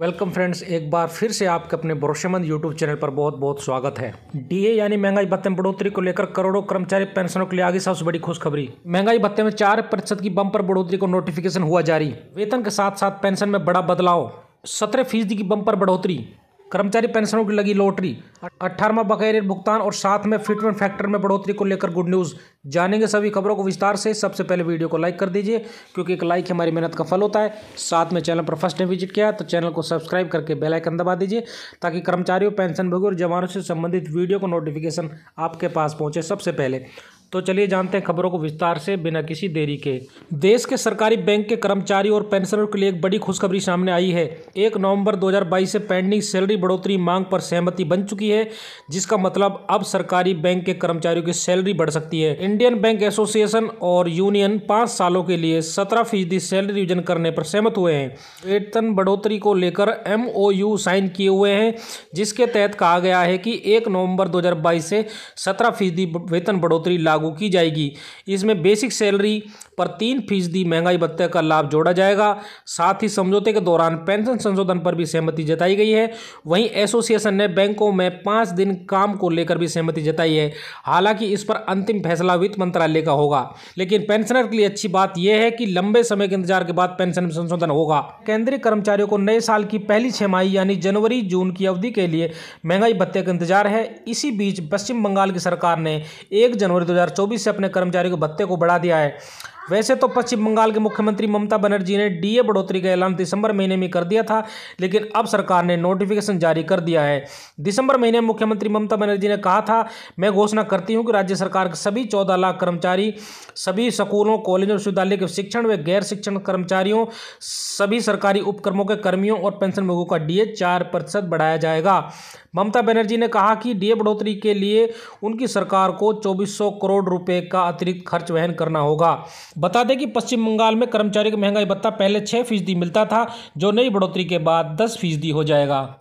welcome friends एक बार फिर से आपके अपने भरोसेमंद यूट्यूब चैनल पर बहुत बहुत स्वागत है डीए यानी महंगाई भत्ते में बढ़ोतरी को लेकर करोड़ों कर्मचारी पेंशनों के लिए आगे सबसे बड़ी खुशखबरी महंगाई भत्ते में चार प्रतिशत की बम पर बढ़ोतरी को नोटिफिकेशन हुआ जारी वेतन के साथ साथ पेंशन में बड़ा बदलाव सत्रह फीसदी की बम पर बढ़ोतरी कर्मचारी पेंशनों की लगी लॉटरी अट्ठारहवा बकाया भुगतान और साथ में फिटमेंट फैक्टर में बढ़ोतरी को लेकर गुड न्यूज़ जानेंगे सभी खबरों को विस्तार से सबसे पहले वीडियो को लाइक कर दीजिए क्योंकि एक लाइक हमारी मेहनत का फल होता है साथ में चैनल पर फर्स्ट टाइम विजिट किया तो चैनल को सब्सक्राइब करके बेल आइकन दबा दीजिए ताकि कर्मचारियों पेंशन भोगी और जवानों से संबंधित वीडियो को नोटिफिकेशन आपके पास पहुँचे सबसे पहले तो चलिए जानते हैं खबरों को विस्तार से बिना किसी देरी के देश के सरकारी बैंक के कर्मचारी और पेंशनरों के लिए एक बड़ी खुशखबरी सामने आई है एक नवंबर 2022 से पेंडिंग सैलरी बढ़ोतरी मांग पर सहमति बन चुकी है जिसका मतलब अब सरकारी बैंक के कर्मचारियों की सैलरी बढ़ सकती है इंडियन बैंक एसोसिएशन और यूनियन पाँच सालों के लिए सत्रह फीसदी सैलरी रिविजन करने पर सहमत हुए हैं वेतन बढ़ोतरी को लेकर एम साइन किए हुए हैं जिसके तहत कहा गया है कि एक नवम्बर दो से सत्रह फीसदी वेतन बढ़ोतरी लागू की जाएगी इसमें बेसिक सैलरी पर तीन फीसदी महंगाई भत्ते का लाभ जोड़ा जाएगा साथ ही समझौते के दौरान पेंशन संशोधन पर भी सहमति जताई गई है वहीं एसोसिएशन ने बैंकों में पाँच दिन काम को लेकर भी सहमति जताई है हालांकि इस पर अंतिम फैसला वित्त मंत्रालय का होगा लेकिन पेंशनर के लिए अच्छी बात यह है कि लंबे समय के इंतजार के बाद पेंशन में संशोधन होगा केंद्रीय कर्मचारियों को नए साल की पहली छमाही यानी जनवरी जून की अवधि के लिए महंगाई भत्ते का इंतजार है इसी बीच पश्चिम बंगाल की सरकार ने एक जनवरी दो से अपने कर्मचारियों के भत्ते को बढ़ा दिया है वैसे तो पश्चिम बंगाल के मुख्यमंत्री ममता बनर्जी ने डीए बढ़ोतरी का ऐलान दिसंबर महीने में कर दिया था लेकिन अब सरकार ने नोटिफिकेशन जारी कर दिया है दिसंबर महीने में मुख्यमंत्री ममता बनर्जी ने कहा था मैं घोषणा करती हूं कि राज्य सरकार के सभी चौदह लाख कर्मचारी सभी स्कूलों कॉलेजों विश्वविद्यालय के शिक्षण व गैर शिक्षण कर्मचारियों सभी सरकारी उपक्रमों के कर्मियों और पेंशनभोगों का डी चार प्रतिशत बढ़ाया जाएगा ममता बनर्जी ने कहा कि डीए बढ़ोतरी के लिए उनकी सरकार को 2400 करोड़ रुपए का अतिरिक्त खर्च वहन करना होगा बता दें कि पश्चिम बंगाल में कर्मचारी का महंगाई भत्ता पहले छः फीसदी मिलता था जो नई बढ़ोतरी के बाद दस फीसदी हो जाएगा